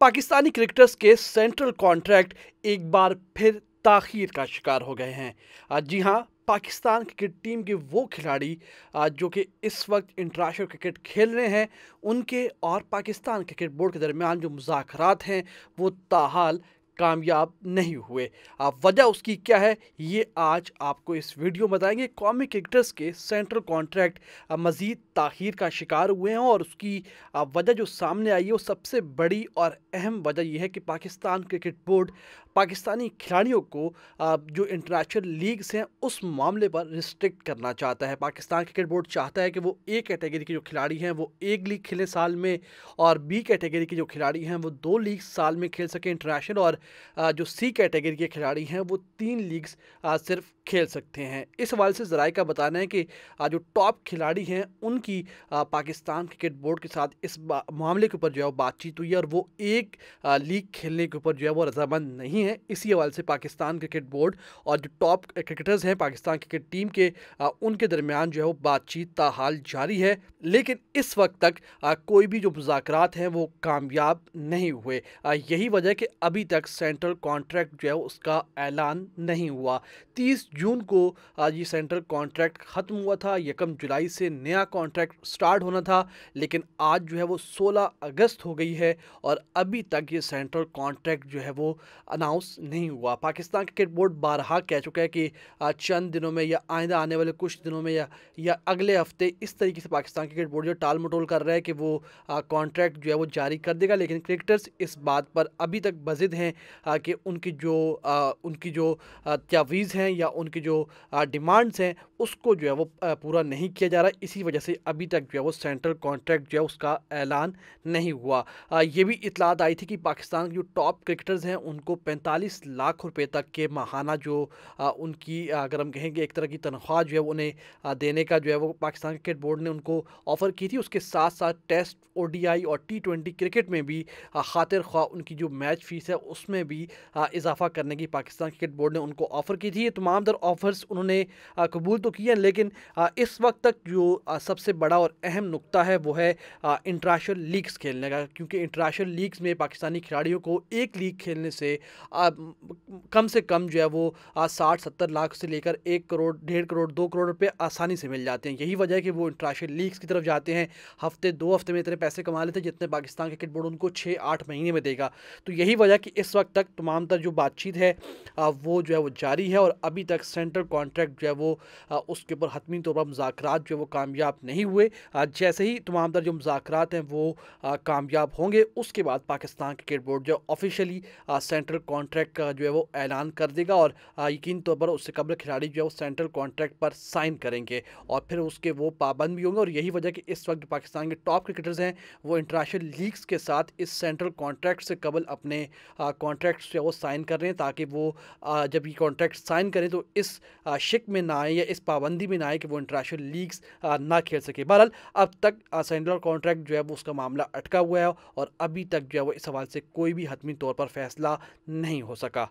Pakistani cricketers के central contract एक बार फिर ताखीर का शिकार हो गए हैं जी हाँ पाकिस्तान क्रिकेट टीम के वो खिलाड़ी जो कि इस वक्त इंटरनेशनल क्रिकेट खेल रहे हैं उनके और पाकिस्तान क्रिकेट बोर्ड के दरमियान जो मुजाकर हैं वो ताहाल कामयाब नहीं हुए अब वजह उसकी क्या है ये आज आपको इस वीडियो में बताएंगे कॉमिक एक्टर्स के सेंट्रल कॉन्ट्रैक्ट मज़ीद ताखिर का शिकार हुए हैं और उसकी वजह जो सामने आई है वो सबसे बड़ी और अहम वजह यह है कि पाकिस्तान क्रिकेट बोर्ड पाकिस्तानी खिलाड़ियों को जो इंटरनेशनल लीग्स हैं उस मामले पर रिस्ट्रिक्ट करना चाहता है पाकिस्तान क्रिकेट बोर्ड चाहता है कि वो ए कैटेगरी के जो खिलाड़ी हैं वो एक लीग खेलें साल में और बी कैटेगरी के जो खिलाड़ी हैं वो दो लीग साल में खेल सकें इंटरनेशनल और जो सी कैटेगरी के खिलाड़ी हैं वो तीन लीग्स सिर्फ खेल सकते हैं इस हवाले से ज़रा का बताना है कि जो टॉप खिलाड़ी हैं उनकी पाकिस्तान क्रिकेट बोर्ड के साथ इस मामले के ऊपर जो है बातचीत हुई है और वो एक लीग खेलने के ऊपर जो है वो रजामंद नहीं है इसी हवाले से पाकिस्तान क्रिकेट बोर्ड और जो टॉप क्रिकेटर्स हैं पाकिस्तान क्रिकेट टीम के उनके दरमियान जो है वो बातचीत ताहाल जारी है लेकिन इस वक्त तक कोई भी जो मुजाकर हैं वो कामयाब नहीं हुए यही वजह कि अभी तक सेंट्रल कॉन्ट्रैक्ट जो है उसका ऐलान नहीं हुआ 30 जून को ये सेंट्रल कॉन्ट्रैक्ट ख़त्म हुआ था यकम जुलाई से नया कॉन्ट्रैक्ट स्टार्ट होना था लेकिन आज जो है वो 16 अगस्त हो गई है और अभी तक ये सेंट्रल कॉन्ट्रैक्ट जो है वो अनाउंस नहीं हुआ पाकिस्तान क्रिकेट बोर्ड बारहा कह चुका है कि चंद दिनों में या आइंदा आने वाले कुछ दिनों में या या अगले हफ्ते इस तरीके से पाकिस्तान क्रिकेट बोर्ड जो टाल मटोल कर रहा है कि वो कॉन्ट्रैक्ट जो है वो जारी कर देगा लेकिन क्रिकेटर्स इस बात पर अभी तक बजिद हैं कि उनकी जो उनकी जो तजावीज़ हैं या उनकी जो डिमांड्स हैं उसको जो है वो पूरा नहीं किया जा रहा इसी वजह से अभी तक जो है वो सेंट्रल कॉन्ट्रैक्ट जो है उसका ऐलान नहीं हुआ ये भी इतलात आई थी कि पाकिस्तान के जो टॉप क्रिकेटर्स हैं उनको पैंतालीस लाख रुपये तक के माहाना जो उनकी अगर हम कहेंगे एक तरह की तनख्वाह जो है उन्हें देने का जो है वो पाकिस्तान क्रिकेट बोर्ड ने उनको ऑफ़र की थी उसके साथ साथ टेस्ट ओ और टी क्रिकेट में भी खातिर ख्वा उनकी जो मैच फ़ीस है उसमें में भी इजाफा करने की पाकिस्तान क्रिकेट बोर्ड ने उनको ऑफ़र की थी ये तमाम दर ऑफ़र्स उन्होंने कबूल तो किए लेकिन इस वक्त तक जो सबसे बड़ा और अहम नुकता है वो है इंटरनेशनल लीग्स खेलने का क्योंकि इंटरनेशनल लीग्स में पाकिस्तानी खिलाड़ियों को एक लीग खेलने से कम से कम जो है वो साठ सत्तर लाख से लेकर एक करोड़ डेढ़ करोड़ दो करोड़ रुपये आसानी से मिल जाते हैं यही वजह है कि वो इंटरनेशनल लीग्स की तरफ जाते हैं हफ्ते दो हफ्ते में इतने पैसे कमा लेते हैं जितने पाकिस्तान क्रिकेट बोर्ड उनको छः आठ महीने में देगा तो यही वजह कि इस वक्त तक तमाम तर जो बातचीत है वो जो है वो जारी है और अभी तक सेंट्रल कॉन्ट्रैक्ट जो है वो उसके ऊपर हतमी तौर पर मुजात जो है वो कामयाब नहीं हुए जैसे ही तमाम तर जो मुजात हैं वो कामयाब होंगे उसके बाद पाकिस्तान क्रिकेट बोर्ड जो ऑफिशियली सेंट्रल कॉन्ट्रैक्ट का जो है वो ऐलान कर देगा और यकीन तौर पर उससे कबल खिलाड़ी जो है वो सेंट्रल कॉन्ट्रैक्ट पर साइन करेंगे और फिर उसके वो पाबंद भी होंगे और यही वजह कि इस वक्त पाकिस्तान के टॉप क्रिकेटर्स हैं वो इंटरनेशनल लीग्स के साथ इस सेंट्रल कॉन्ट्रैक्ट से कबल अपने कॉन्ट्रैक्ट्स जो है वो साइन कर रहे हैं ताकि वो जब ये कॉन्ट्रैक्ट साइन करें तो इस शिक में ना आए या इस पाबंदी में ना आए कि वो इंटरनेशनल लीग्स ना खेल सके बहरहाल अब तक सेंट्रल कॉन्ट्रैक्ट जो है वो उसका मामला अटका हुआ है और अभी तक जो है वो इस हवाले से कोई भी हतमी तौर पर फैसला नहीं हो सका